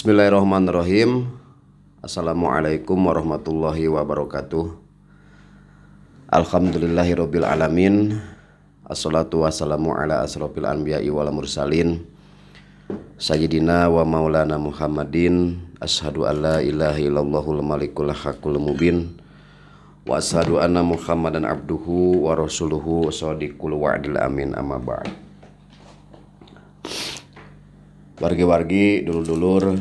Bismillahirrahmanirrahim Assalamualaikum warahmatullahi wabarakatuh Alhamdulillahirrabbilalamin Assalatu wassalamu ala asrofil anbiya wal mursalin Sayyidina wa maulana Muhammadin Ashadu an la ilaha illallahul malikul haqqul mubin Wa ashadu anna Muhammadan abduhu wa rasuluhu Sadiqul wa'adil amin amma ba'd pergi-wargi dulu-dulur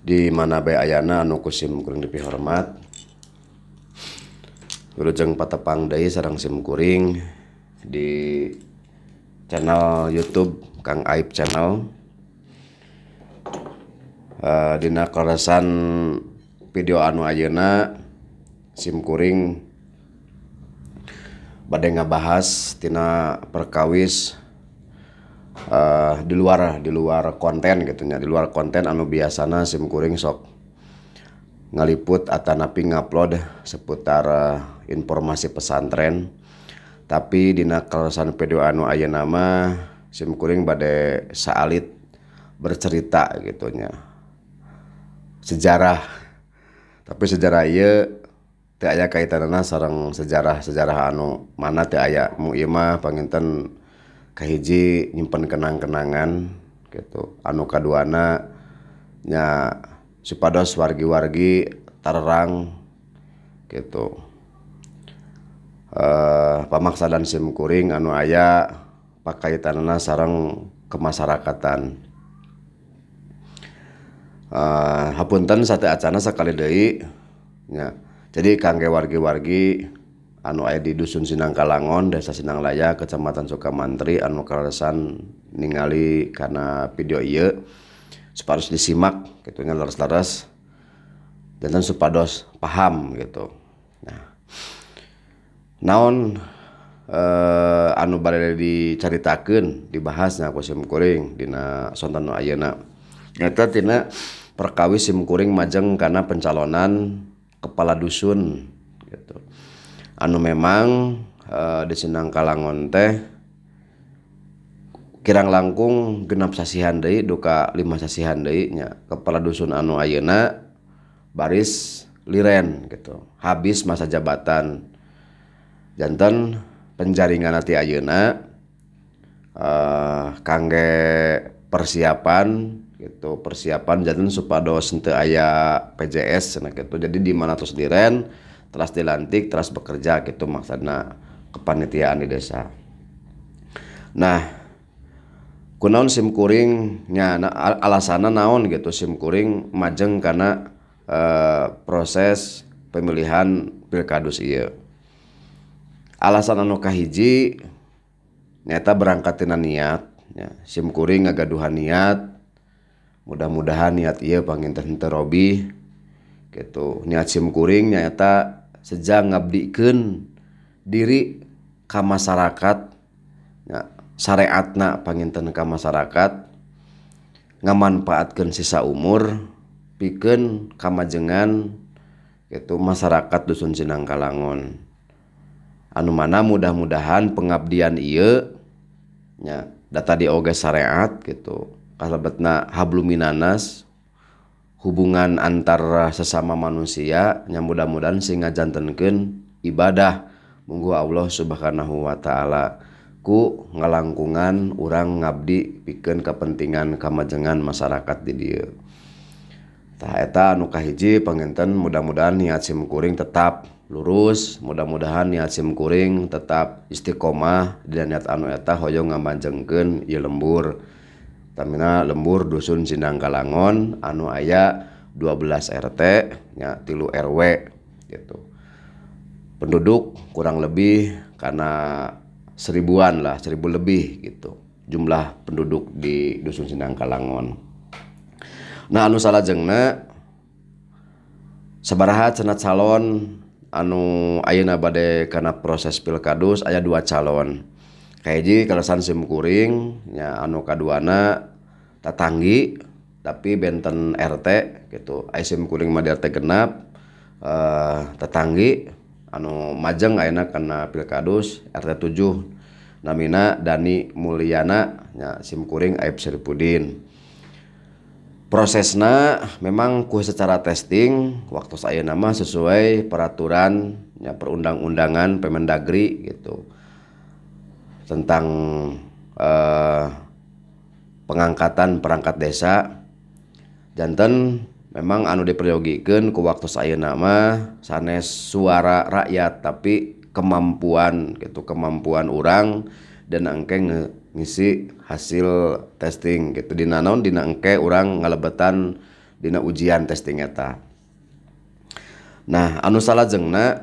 di mana B Ayana nuku SIMkuring dipihormat dulu jeng Patepang Dai sarang SIMkuring di channel YouTube Kang Aib channel eh, Dina korresan video anu Ayeuna SIMkuring bad nggak bahas Tina perkawis hari uh, di luar di luar konten gitu ya di luar konten anu biasana sim kuring sok ngaliput napi ngupload seputar uh, informasi pesantren tapi nakal kalasan video anu aya nama sim kuring pada saalit bercerita gitunya sejarah tapi sejarah iya tidak ada kaitan sarang sejarah sejarah anu mana tidak aya mu imah panginten kahiji nyimpen kenang-kenangan gitu anu kaduana nya supados wargi-wargi terang gitu eh pamaksa dan sim kuring anu aya pakai tanana sarang kemasyarakatan eh hapunten sate acana sekali deh, ya. jadi kangge wargi-wargi anu aya di dusun Sinangkalangon desa Sinanglaya Kecamatan Sukamantri anu kararesan ningali karena video ieu harus disimak gitu nya leres-leres dan supados paham gitu nah naon eh, anu bare dicaritakeun dibahasnya ku simkuring dina sonten nu ayeuna nyata tina perkawis simkuring majeng karena pencalonan kepala dusun gitu anu memang eh, di disenang kalangon teh kirang langkung genap sasihan Dei duka lima sasihan Deinya kepala dusun anu Ayeuna baris liren gitu habis masa jabatan jantan penjaringan hati Ayeuna uh, kangge persiapan gitu persiapan janten supados sentuh ayah PJS nah gitu jadi di mana terus diren telah dilantik telah bekerja gitu maksudnya kepanitiaan di desa nah kunaon SIM kuringnya alasannya naon gitu SIM kuring majeng karena e, proses pemilihan pilkadus iya alasan anu kahiji nyata tina niat ya, SIM kuring ngagaduhan niat mudah-mudahan niat iya pangin Robi, gitu niat SIM kuring nyata seja ngabdiken diri ke masyarakat syariatna panintenka masyarakat ngamanfaatkan sisa umur piken kamajengan itu masyarakat Dusun Sinang kalangon anu mana mudah-mudahan pengabdian ianya data dioga syariat gitu kalaubetna habbluminanas untuk huban antara sesama manusianya mudah-mudahan singajanntenken ibadah Munggu Allah subhanahu Wa Ta'ala ku ngelangkungan u ngabdi piken kepentingan kamajengan masyarakat did dia. Taeta nukahhii pengenten mudah-mudahan niatsimkuring tetap lurus mudah-mudahan niatsimkuring tetap isiqomah dia niat anu eta hoyyo ngamajenggenia lembur, Tamina lembur dusun Sindang Kalangon anu aya 12 RT nya tilu RW gitu penduduk kurang lebih karena seribuan lah seribu lebih gitu jumlah penduduk di dusun Sindang Kalangon nah anu salah jengna sabaraha cenat calon anu ayeuna bade karena proses pilkadus aya dua calon kayakji kalesan Kuring, ya anu kaduana tatanggi tapi benten RT gitu Kuring simkuring RT genap uh, eh, tetanggi anu majeng enak karena pilkadus RT 7 namina Dani Mulyana ya Kuring Aib Siripudin prosesnya memang kue secara testing waktu saya nama sesuai peraturan ya perundang-undangan Pemendagri gitu tentang eh, pengangkatan perangkat desa jantan memang anu diperyogikan ke waktu saya nama sanes suara rakyat tapi kemampuan gitu kemampuan orang dan angke ngisi hasil testing gitu dina naon dina angke orang ngalebetan dina ujian testing eta nah anu salah jengna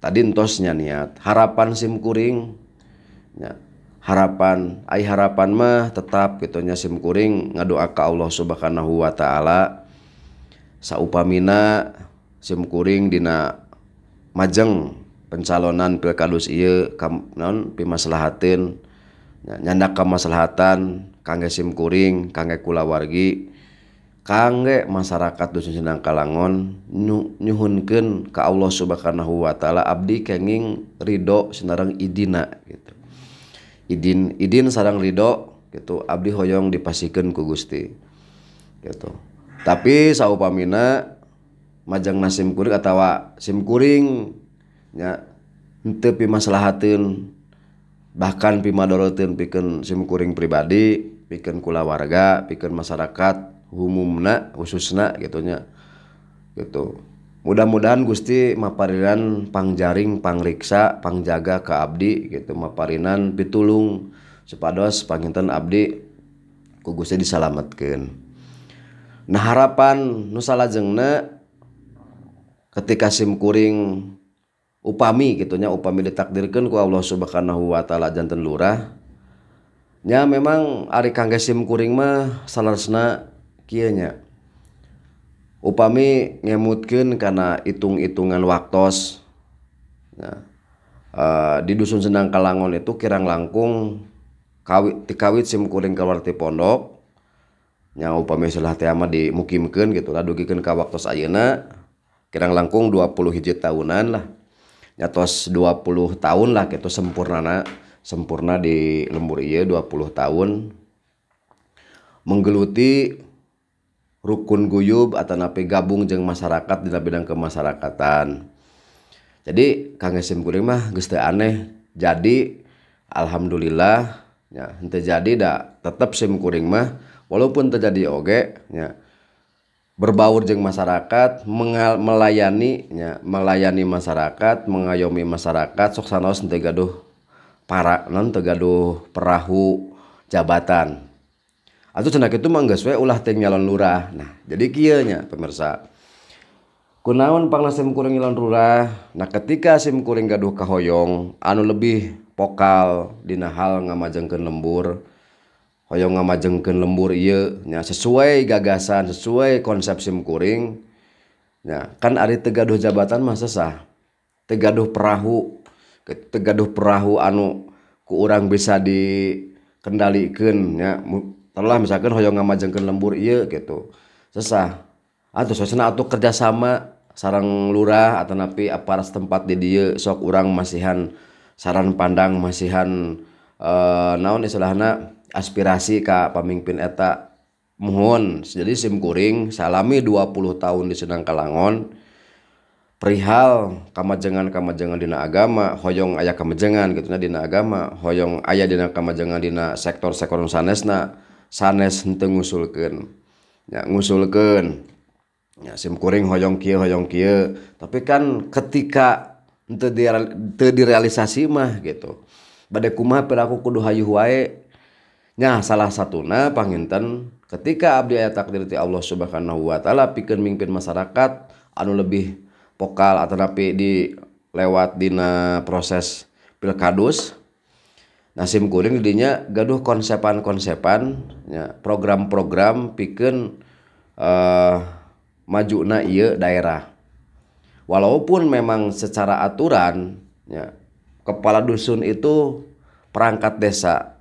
tadi entosnya niat harapan sim kuring ya. harapan ay harapan mah tetap gitu sim kuring ngadoa ka Allah subhanahu Wa ta'ala saupamina kuring dina majeng pencalonan pilkadus ieu kam, non pimaslahatin ya, nyandak maslahatan kangge sim kuring kangge wargi kangge masyarakat dusun Sindang Kalangon nyuhunkeun ka Allah Subhanahu wa taala abdi kenging ridho sinareng idina gitu. idin idin sarang Ridho gitu Abdi Hoong dipasikan ku Gusti gitu tapi sau Pamina majang nasimkuring katatawa simkuringnyapimaslahhati bahkan pimadororotin pikir Skuring pribadi pikir kula warga pikir masyarakat umumnak khususnak gitunya gitu mudah-mudahan Gusti maparinanpangjaringpangriksapangjaga ke Abdi gitu mapparinan Betulung Supados panintan Abdi kugusnya disalametatkan nah harapan Nusaalajengna ketika SIMkuring upami gitunya upami ditakdirkan ku Allah subhanahu Wa ta'ala jantan Lurahnya memang Ari kangnggge simIMkuring mah salasna Kinya Upami nyemutkin karena itung-itungan waktus eh, did Dusun senang kalangon itu kirang langkung kawi kawi simkuringti pondok yang uplah dikim gitulah waktuna kirang langkung 20 hijj tahunan lahnyatos 20 tahun lah gitu sempurnana sempurna di lemburiye 20 tahun menggeluti untuk rukun guyub atau napi gabung jeng masyarakat di bidang kemasyarakatan jadi kang esim kuring mah geste aneh jadi alhamdulillah ya ente jadi dah tetap sim kuring mah walaupun terjadi oge ya berbaur jeng masyarakat mengal, melayani ya, melayani masyarakat mengayomi masyarakat sok sanaos ente gaduh para non tegaduh perahu jabatan atau cendak itu mangga sesuai ulah teng nyalon lurah nah jadi kianya pemirsa kunaon panglasem kuring nyalon lurah nah ketika sim kuring gaduh kahoyong anu lebih pokal dina hal ngamajengkeun lembur hoyong ngamajengkeun lembur ieu nya sesuai gagasan sesuai konsep sim kuring ya kan ari tegaduh jabatan mah sesah tegaduh perahu tegaduh perahu anu ku orang bisa dikendalikan ya telah misalkan hoyong ngamajengkeun lembur iya gitu sesah atau sosena atau kerjasama sarang lurah atau napi aparat setempat di dia sok orang masihan saran pandang masihan eh, naon istilahna aspirasi kak pemimpin eta mohon jadi simkuring salami 20 tahun di Senang Kalangon perihal kamajengan kamajengan dina agama hoyong ayah kamajengan gitunya dina agama hoyong ayah dina kamajengan dina sektor sektor sanesna sanes henteu ngusulkeun ya ngusulkeun ya kuring hoyong kieu hoyong kieu tapi kan ketika henteu direalisasi mah gitu bade kumaha perilaku kudu hayuh wae nya salah satuna panginten ketika abdi aya takdir ti Allah Subhanahu wa taala pikeun mimpin masyarakat anu lebih vokal atau tapi di lewat dina proses pilkadus nasim kuring didinya gaduh konsepan-konsepan ya, program-program piken uh, eh, maju na iya daerah walaupun memang secara aturan ya, kepala dusun itu perangkat desa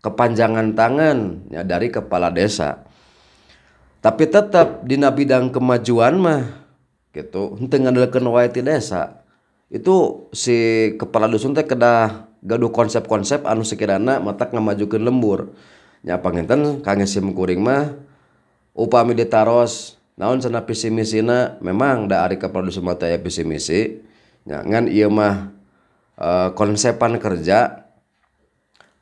kepanjangan tangan ya, dari kepala desa tapi tetap di bidang kemajuan mah gitu dengan ngandalkeun wae desa itu si kepala dusun teh kedah gaduh konsep-konsep anu sekirana matak ngamajukan lembur kange kangge kuring mah upami ditaros naon sana visi misina memang da ari ka mata ya visi misi ya, ngan ieu mah e, konsepan kerja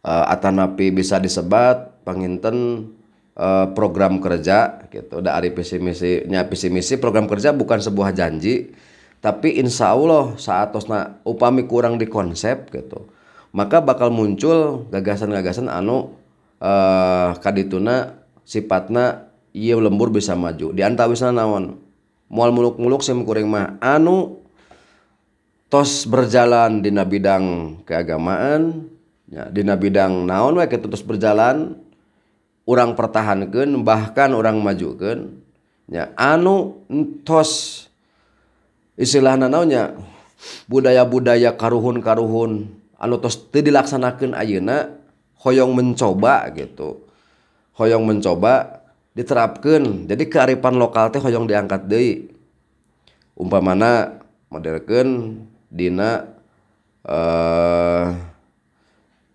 e, eh, atanapi bisa disebat panginten e, program kerja gitu da ari visi misi nya visi misi program kerja bukan sebuah janji tapi insya Allah saat tosna upami kurang di konsep gitu maka bakal muncul gagasan-gagasan anu uh, kadituna sifatna ia lembur bisa maju di antawisna naon mual muluk-muluk sim kuring mah anu tos berjalan di bidang keagamaan ya, di bidang naon wae kitu tos berjalan orang pertahankan bahkan orang majukan ya anu tos istilahna naonnya budaya-budaya karuhun-karuhun dilaksanakan Auna Hoong mencoba gitu Hoong mencoba diterapkan jadi kearipan lokal teh Hoong diangkat De umpa mana modern Dina eh,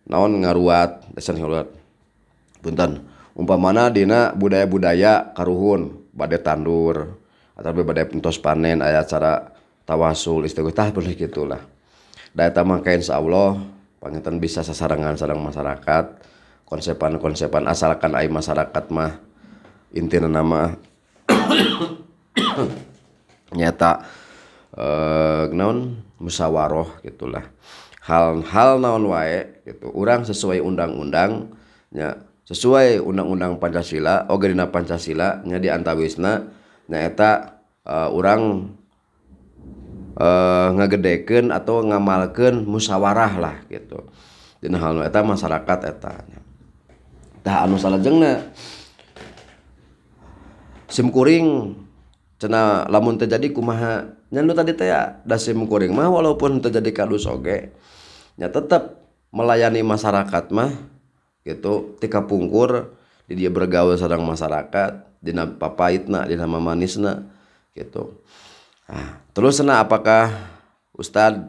naonatainnten umpa mana Dina budaya-budaya karuhun badai tandur atau badai putos panen aya cara tawasul listtahleh itulah data maka insya Allah pangetan bisa sasarangan sarang masyarakat konsepan-konsepan asalkan ai masyarakat mah inti nama nyata eh naon musawaroh gitulah hal-hal naon wae gitu orang sesuai undang-undang nya sesuai undang-undang Pancasila oge Pancasila nya di antawisna nyaeta uh, eh, orang Eh, ngagedken atau ngamalkan musyawarah lah gitu di haleta masyarakat etanyakuring cena lamun terjadima walaupun terjadi kaldu soge ya tetap melayani masyarakat mah gitu ti pungkur di dia bergaul seorang masyarakat di papa Ina di nama manisna gitu terusang Apakah Ustadz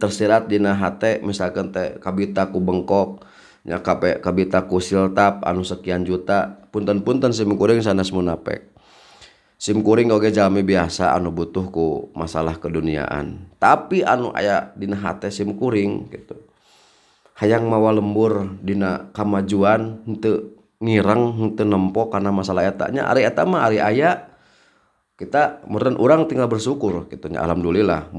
tersiratdina HP misalkan kabitaku bengkoknya capekkabitaku silap anu sekian juta punten-punten simkuring sanamunapek Skuring go jaami biasa anu butuhku masalah kedunian tapi anu ayatdina H Skuring gitu hayang mawa lemburdina kamuan untuk ngireng nempok karena masalah ayatnya areaama Ari ayat punya kita mu orang tinggal bersyukur gitunya Alhamdulillah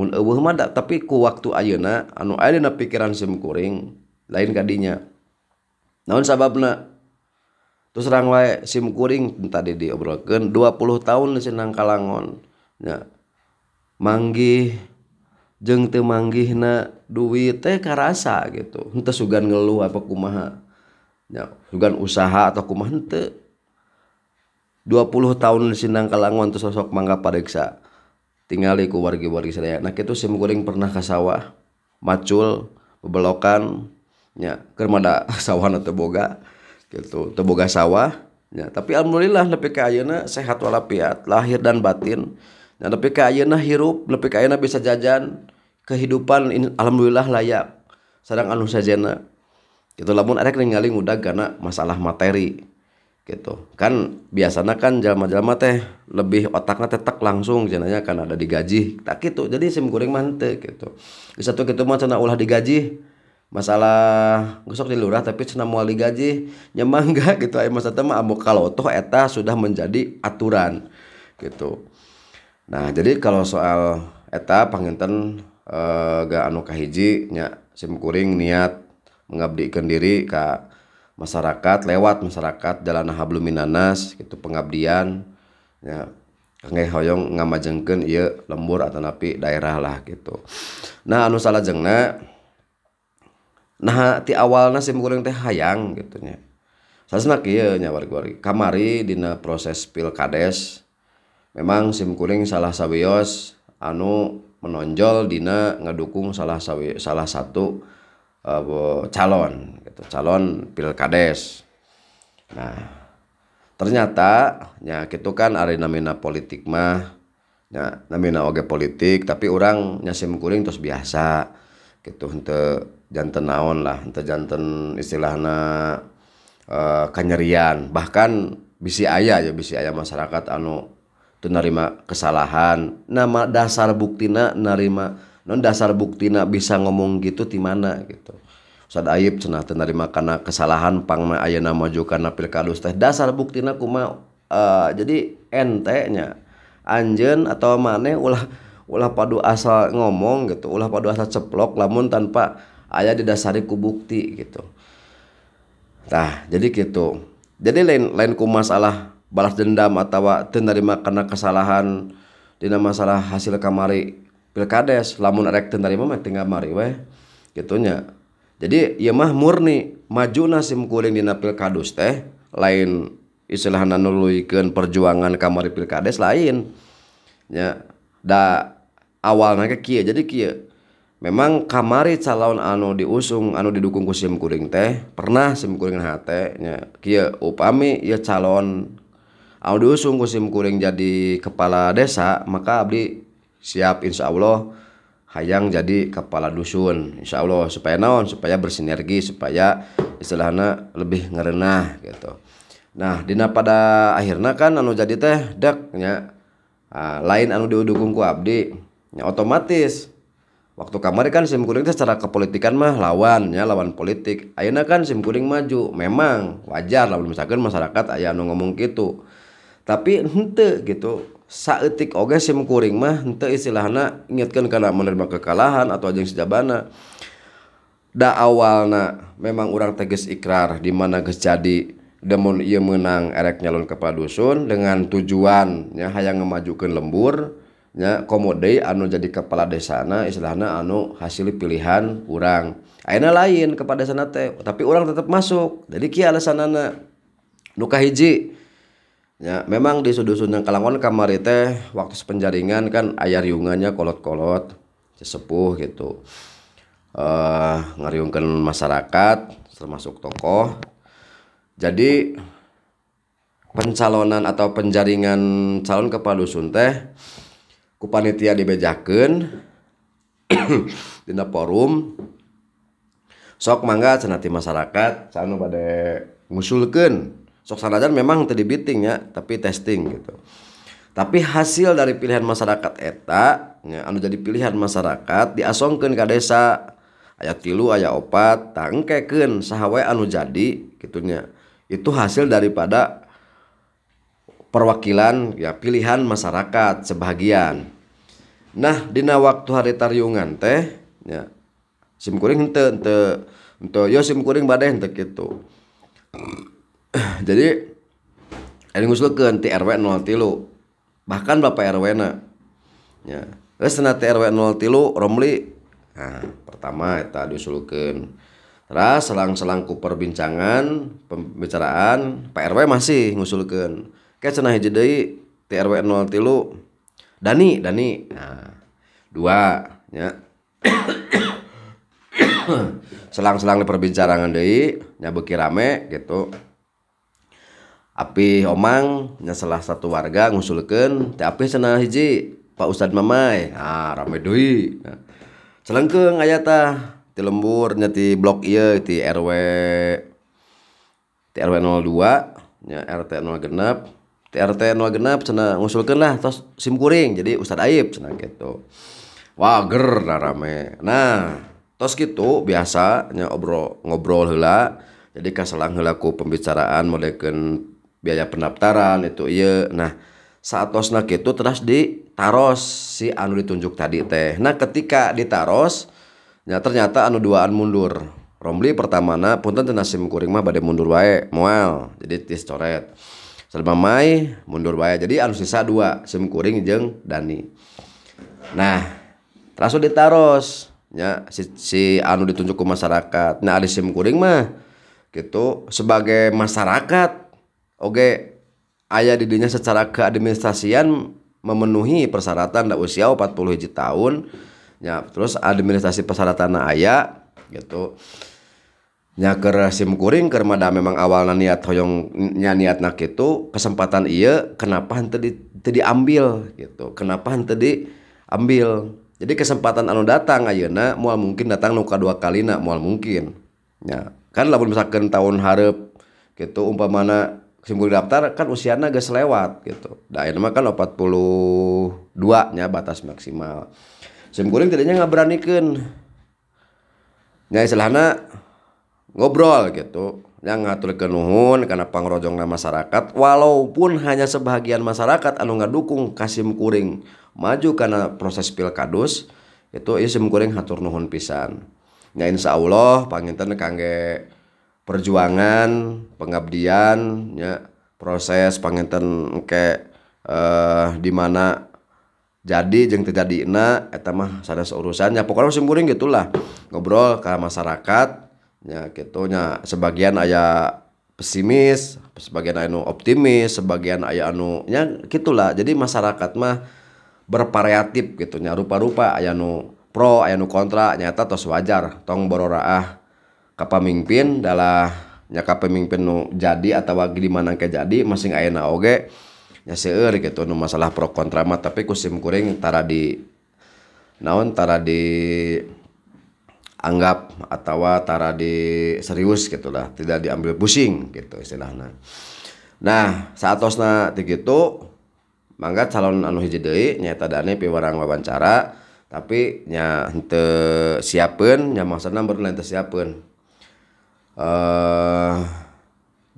tapi ku waktu auna anu pikiran simkuring lain tadinya namun sabab terus simkuring tadibroken 20 tahunang kalangon manggih jeng mangih duwi teK rasa gitu su geluh apaku maha juga usaha atau ku mante 20 tahun sinang kalangon tuh sosok mangga pariksa tinggal ku wargi-wargi saya nah itu sim kuring pernah ke sawah macul bebelokan ya kermada sawah atau boga gitu teboga sawah ya tapi alhamdulillah lebih kaya sehat walafiat lahir dan batin ya lebih kaya na hirup lebih kaya na bisa jajan kehidupan in, alhamdulillah layak sedang anu sajena itu lamun ada ningali ngudag karena masalah materi gitu kan biasanya kan jama jama teh lebih otaknya tetek langsung jenanya kan ada digaji tak gitu jadi sim kuring mantep gitu di satu gitu mah cina ulah digaji masalah gosok di lurah tapi cina mau digaji nyemang gak gitu ayo masa mah amuk kalau toh eta sudah menjadi aturan gitu nah jadi kalau soal eta panginten eh, gak anu kahiji nya sim kuring niat mengabdikan diri kak masyarakat lewat masyarakat jalan habluminanas gitu pengabdian ya kangge hoyong ngamajengkeun ieu lembur atau napi daerah lah gitu nah anu salah jengna nah ti awalna sim kuring teh hayang gitu nya sasna kieu nya kamari dina proses pilkades memang sim kuring salah sawios anu menonjol dina ngedukung salah sawi, salah satu uh, calon gitu calon pilkades nah ternyata ya gitu kan arena namina politik mah ya namina oge politik tapi orang nyasim kuring terus biasa gitu untuk jantan naon lah ente jantan istilahnya uh, eh, kanyerian bahkan bisi ayah ya bisi ayah masyarakat anu tuh nerima kesalahan nama dasar buktina nerima non dasar bukti nak bisa ngomong gitu di mana gitu Ustaz Aib cenah teu narima kana kesalahan pangna aya nama jokana pilkadus teh dasar bukti buktina kuma uh, jadi ente nya anjen atau mana ulah ulah padu asal ngomong gitu ulah padu asal ceplok lamun tanpa aya didasari ku bukti gitu nah jadi gitu jadi lain lain ku masalah balas dendam atau teu narima kana kesalahan dina masalah hasil kamari pilkades lamun erek teu mah tinggal mari weh gitunya jadi ya mah murni maju nasim di dina pilkadus teh lain istilahna nuluykeun perjuangan kamari pilkades lain ya da awalnya ke kia jadi kia memang kamari calon anu diusung anu didukung ku sim kuring teh pernah sim kuring hate nya kia upami ya calon anu diusung ku sim kuring jadi kepala desa maka abdi siap insya Allah hayang jadi kepala dusun insya Allah supaya naon supaya bersinergi supaya istilahnya lebih ngerenah gitu nah dina pada akhirnya kan anu jadi teh deknya nah, lain anu diudukung ku abdi ya otomatis waktu kamari kan sim kuning secara kepolitikan mah lawan ya lawan politik ayana kan sim kuning maju memang wajar lah misalkan masyarakat ayah anu ngomong gitu tapi ente gitu saatetik ogekuring mah istilahhana iningatkan karena menerima kekalahan atau ajeing sejabana nda awal memang orang teges ikrar di mana gesca de ia menang erek nya lun kepadasun dengan tujuannya hanya memajukan lemburnya komode anu jadi kepala desana istilahna anu hasil pilihan kurang Aina lain kepada sana tapi orang tetap masuk jadi Ki sana luka hiji. Ya, memang di sudut yang Kalangon kamari teh waktu penjaringan kan ayah riungannya kolot-kolot sesepuh gitu. Uh, masyarakat termasuk tokoh. Jadi pencalonan atau penjaringan calon kepala dusun teh ku panitia dibejakeun dina forum sok mangga cenati masyarakat calon pada ngusulkan sok sanajan memang tadi biting ya tapi testing gitu tapi hasil dari pilihan masyarakat eta ya, anu jadi pilihan masyarakat diasongkan ke desa ayat tilu ayat opat tangkeken sahawai anu jadi gitunya itu hasil daripada perwakilan ya pilihan masyarakat sebagian nah dina waktu hari tariungan teh ya simkuring kuring ente ente ente yo simkuring kuring badai ente gitu jadi Ini ngusulkan ti RW 0 tilu bahkan bapak RW na ya terus sana trw RW 0 tilu Romli nah pertama eta diusulkan terus selang selang ku perbincangan pembicaraan Pak RW masih ngusulkan kayak cenah hiji deui ti RW 0 tilu Dani Dani nah dua ya selang-selang perbincangan deh nyabuki rame gitu api Omang nya salah satu warga ngusulkan tapi sana hiji Pak Ustadz Mamai ah rame doi nah. selengkeng ayata tah ti lembur nya blok iya ti RW ti RW 02 nya RT 0 genap ti RT 0 genap cenah ngusulkan lah tos sim kuring jadi Ustadz Aib cenah gitu ger nah rame nah tos gitu biasanya obrol ngobrol lah jadi kaselang helaku pembicaraan mulaikan biaya pendaftaran itu iya nah saat tosna gitu terus ditaros si anu ditunjuk tadi teh nah ketika ditaros ya ternyata anu duaan mundur Romli pertama na punten tenasim kuring mah badai mundur wae mual jadi tis coret selama Mai mundur wae jadi anu sisa dua sim kuring jeng Dani nah terus ditaros ya si, si anu ditunjuk ke masyarakat nah ada sim kuring mah gitu sebagai masyarakat oke ayah didinya secara keadministrasian memenuhi persyaratan dak usia 40 hiji tahun ya terus administrasi persyaratan ayah gitu nyaker sim kuring kermada memang awalnya niat hoyong nya niat nak itu kesempatan iya kenapa tadi tadi ambil gitu kenapa tadi ambil jadi kesempatan anu datang ayeuna mual mungkin datang nuka dua kali nak mual mungkin ya kan lamun misalkan tahun harap gitu umpamana simbol daftar kan usianya gak selewat gitu. Nah ini mah kan 42 nya batas maksimal. Simkuring tidaknya nggak berani kan, Nyai istilahnya ngobrol gitu. Yang ngatur ke nuhun karena pangrojongna masyarakat. Walaupun hanya sebahagian masyarakat anu nggak dukung kasim kuring maju karena proses pilkadus itu isim kuring hatur nuhun pisan. Ya insya Allah panginten kangge perjuangan pengabdian ya proses pangenten ke eh mana jadi jeng terjadi na eta mah seurusan ya pokoknya musim kuring gitulah ngobrol ke masyarakat ya gitunya sebagian ayah pesimis sebagian anu optimis sebagian ayah anu ya gitulah jadi masyarakat mah bervariatif gitunya rupa-rupa ayah anu pro ayah anu kontra nyata tos wajar tong bororaah kepemimpin adalah nyaka pemimpin nu jadi atau di mana jadi masing na oge nya seueur gitu nu masalah pro kontra mah tapi kusim kuring tara di naon tara di anggap atau tara di serius gitulah tidak diambil pusing gitu istilahnya nah saat osna gitu mangga calon anu hiji deui nyaeta dani piwarang wawancara tapi nya henteu siapeun nya maksudna baru lain teu siapeun uh,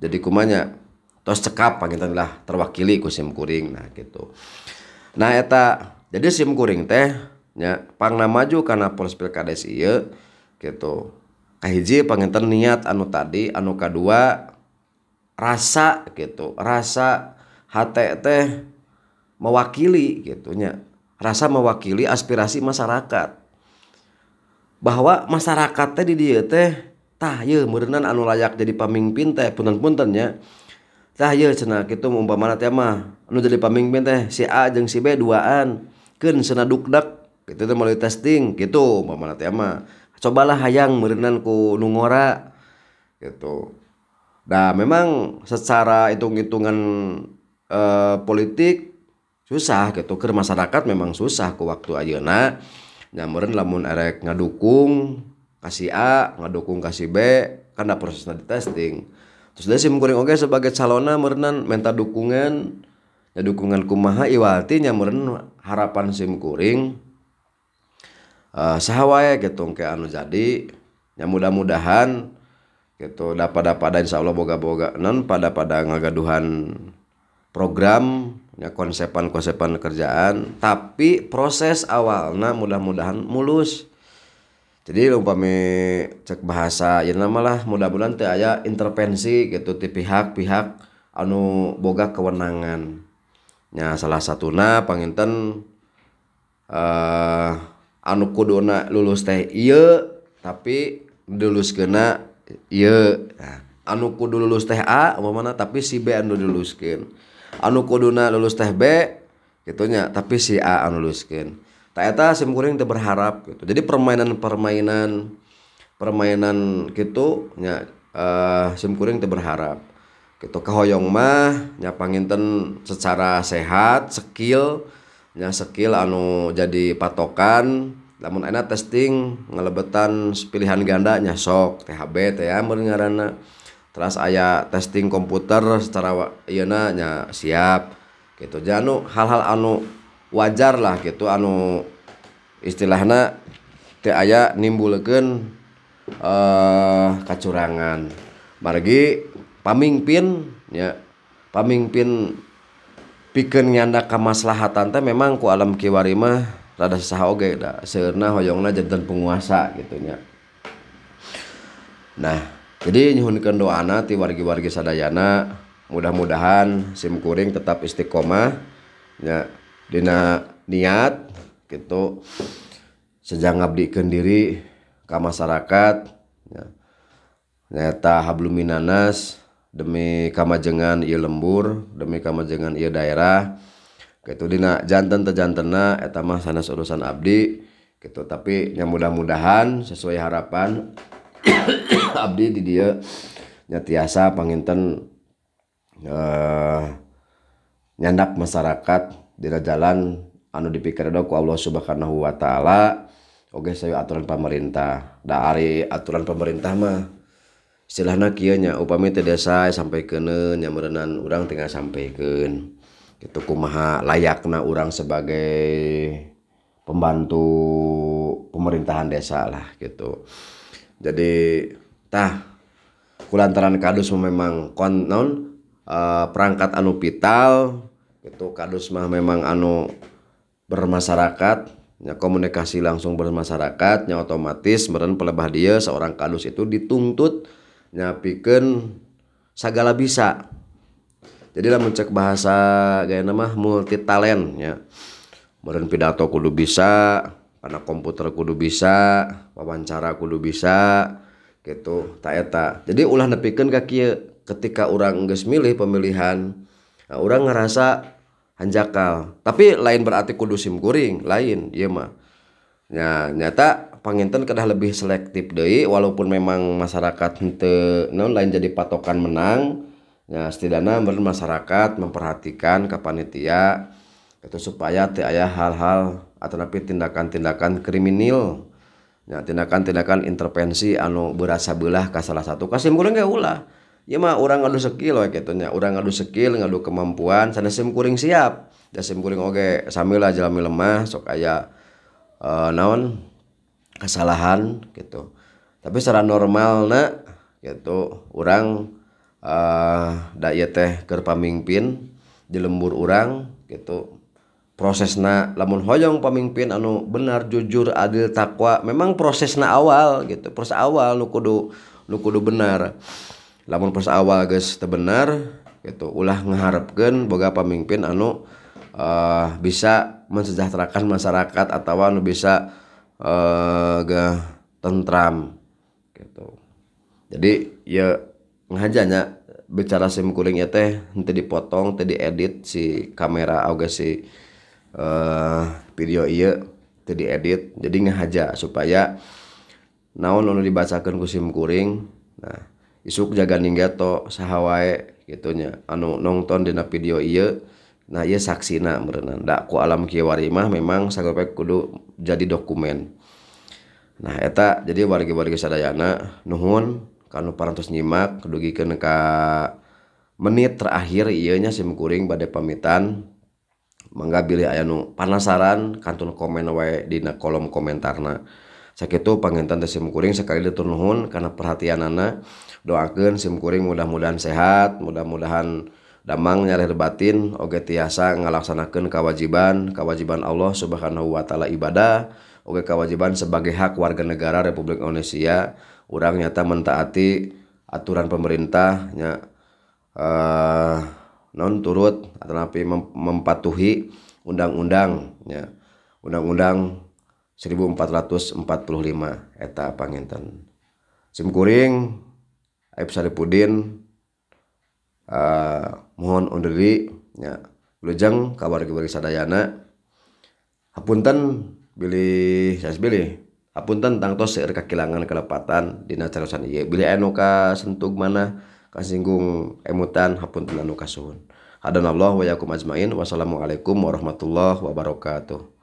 jadi kumanya tos cekap pangitan lah terwakili ku sim kuring nah gitu nah eta jadi sim kuring teh nya pangna maju karena polis pilkades iya gitu kahiji panginten niat anu tadi anu kedua rasa gitu rasa hati teh mewakili gitunya rasa mewakili aspirasi masyarakat bahwa masyarakat teh di dia teh tah ye merenan anu layak jadi pamimpin teh punten-punten ya tah ye cena kitu umpamana teh mah anu jadi pamimpin teh si A jeng si B duaan ken cenah dukdak kitu teh melalui testing gitu umpama teh mah cobalah hayang merenan ku nungora gitu nah memang secara hitung-hitungan eh, politik susah gitu ke masyarakat memang susah ku waktu ayeuna nyameren lamun erek ngadukung kasih A nggak dukung kasih B karena prosesnya di testing terus dia sim kuring oke sebagai calona merenan minta dukungan ya dukungan kumaha iwati nyameren harapan sim kuring uh, eh, sahwaya gitu ke anu jadi ya mudah-mudahan gitu dapat dapat dan insya Allah boga boga non pada pada ngagaduhan program ya konsepan konsepan kerjaan tapi proses awalnya mudah-mudahan mulus jadi umpami cek bahasa ya namalah mudah-mudahan teh aya intervensi gitu di pihak-pihak anu boga kewenangan nya salah satuna panginten uh, anu kuduna lulus teh iya tapi lulus kena iya nah, anu kudu lulus teh A mana? tapi si B anu luluskeun anu kuduna lulus teh B gitunya tapi si A anu luluskeun Tak ternyata sim kuring itu berharap gitu jadi permainan permainan permainan gitu nya uh, sim kuring itu berharap gitu kehoyong mah nya panginten secara sehat skill nya skill anu jadi patokan namun enak testing ngelebetan pilihan ganda gandanya sok THB teh ya ngaranna terus aya testing komputer secara iana nya siap gitu janu hal-hal anu wajar lah gitu anu istilahnya teh aya nimbulkan eh kacurangan margi pamimpin ya pamimpin piken nyanda kamaslahatan teh memang ku alam kiwari mah rada saha oge da seueurna hoyongna janten penguasa gitu nya nah jadi nyuhunkeun doana ti wargi-wargi sadayana mudah-mudahan sim kuring tetap istiqomah ya Dina niat gitu sejak ngabdikan diri ke masyarakat ya. nyata habluminanas demi kamajengan ia lembur demi kamajengan ia daerah gitu dina jantan tejantena etama mah sanes urusan abdi gitu tapi yang mudah-mudahan sesuai harapan abdi di dia nyatiasa panginten uh, nyandak masyarakat Dina jalan anu dipikirdo ku Allah Subhanahu wa taala oke saya aturan pemerintah dari aturan pemerintah mah istilahna nakianya nya upami teh sampai kene nya meureunnan urang tengah sampaikeun kitu kumaha layakna urang sebagai pembantu pemerintahan desa lah gitu jadi tah kulantaran kadus memang konon uh, eh, perangkat anu vital itu kadus mah memang anu bermasyarakat ya komunikasi langsung bermasyarakat, ya, otomatis meren pelebah dia seorang kadus itu dituntut nyapikan segala bisa jadi lah mencek bahasa gaya nama multi talent ya meren pidato kudu bisa karena komputer kudu bisa wawancara kudu bisa gitu tak eta jadi ulah nepikan kaki ketika orang nggak milih pemilihan nah, orang ngerasa hanjakal tapi lain berarti kudu kuring lain iya mah ya nyata panginten kedah lebih selektif deh walaupun memang masyarakat ente, non lain jadi patokan menang ya setidaknya masyarakat memperhatikan kapanitia itu supaya tidak ada hal-hal atau tapi tindakan-tindakan kriminal ya tindakan-tindakan intervensi anu berasa belah ke salah satu kasih kurang gak ulah ya mah orang ngadu skill we kitunya orang ngadu skill ngadu kemampuan sana sim kuring siap da sim kuring oge sambil aja lami lemah sok aya uh, naon kesalahan gitu tapi secara normal na gitu orang uh, eh, da teh keur pamimpin di lembur orang gitu prosesna lamun hoyong pemimpin anu benar jujur adil takwa memang prosesna awal gitu proses awal nu kudu nu kudu benar lamun pas awal guys tebenar gitu ulah mengharapkan boga pemimpin anu uh, bisa mensejahterakan masyarakat atau anu bisa uh, ge tentram gitu jadi ya ngajanya bicara sim kuring ya teh nanti dipotong tadi edit si kamera auga si uh, video iya tadi edit jadi ngahaja supaya naon anu dibacakan ku sim kuring nah is jaga ninja atau sahawa gitunya anu nontondina video ia na saksina berenandaku alamwaimah memang sangat kudu jadi dokumen nahak jadi bagigi-bargisaana nuhun kan para nyimak kedugi kekah menit terakhir ianya sikuring badai pamitan menggabil ayanu panasaran kantu komendina kolom komentar Nah sakit itu panintan sikur sekali diturunuun karena perhatian anak yang doakan simkuring mudah-mudahan sehat mudah-mudahan damang nyari batin oge tiasa ngalaksanakan kewajiban kewajiban Allah subhanahu wa ta'ala ibadah oge kewajiban sebagai hak warga negara Republik Indonesia orang nyata mentaati aturan pemerintahnya uh, eh, non turut atau mem mempatuhi undang-undang ya undang-undang 1445 eta panginten simkuring Aib Saripudin uh, mohon undur diri ya Lujeng kabar kebari sadayana apunten pilih saya pilih hapunten tangtos seueur kehilangan kelepatan dina carosan ieu beli anu ka mana kasinggung emutan hapunten anu kasuhun hadanallahu wa yakum ajmain wassalamualaikum warahmatullahi wabarakatuh